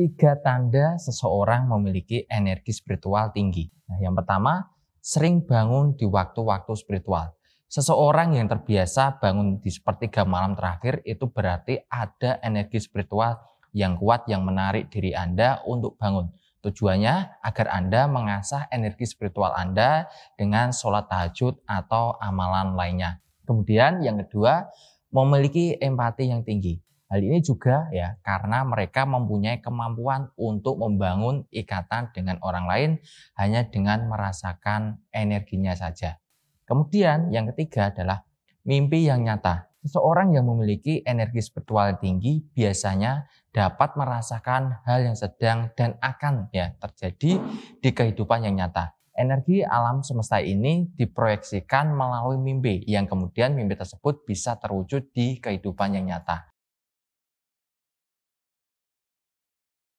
tiga tanda seseorang memiliki energi spiritual tinggi. Nah, yang pertama, sering bangun di waktu-waktu spiritual. Seseorang yang terbiasa bangun di sepertiga malam terakhir itu berarti ada energi spiritual yang kuat yang menarik diri Anda untuk bangun. Tujuannya agar Anda mengasah energi spiritual Anda dengan sholat tahajud atau amalan lainnya. Kemudian yang kedua, memiliki empati yang tinggi. Hal ini juga ya karena mereka mempunyai kemampuan untuk membangun ikatan dengan orang lain hanya dengan merasakan energinya saja. Kemudian yang ketiga adalah mimpi yang nyata. Seseorang yang memiliki energi spiritual tinggi biasanya dapat merasakan hal yang sedang dan akan ya terjadi di kehidupan yang nyata. Energi alam semesta ini diproyeksikan melalui mimpi yang kemudian mimpi tersebut bisa terwujud di kehidupan yang nyata.